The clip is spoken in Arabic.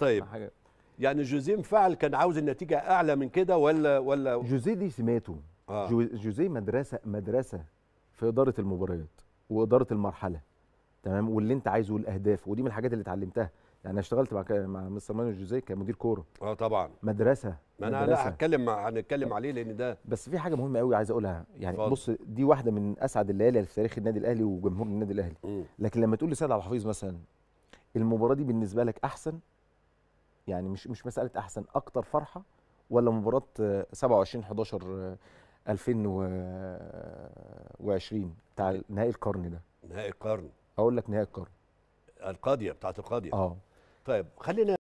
طيب حاجة. يعني جوزيه مفعل كان عاوز النتيجه اعلى من كده ولا ولا جوزيه دي سماته آه. جوزيه مدرسه مدرسه في اداره المباريات واداره المرحله تمام واللي انت عايزه والاهداف ودي من الحاجات اللي اتعلمتها يعني انا اشتغلت مع مع مستر مانويل جوزيه كمدير كوره اه طبعا مدرسه ما انا مدرسة. لا هتكلم هنتكلم عليه لان ده بس في حاجه مهمه قوي عايز اقولها يعني فضل. بص دي واحده من اسعد الليالي في تاريخ النادي الاهلي وجمهور النادي الاهلي م. لكن لما تقول لسيد عبد الحفيظ مثلا المباراه دي بالنسبه لك احسن يعني مش مش مساله احسن اكتر فرحه ولا مباراه 27 11 2020 بتاع نهائي القرن ده نهائي القرن اقول لك نهائي القرن القاضيه بتاعت القاضيه اه طيب خلينا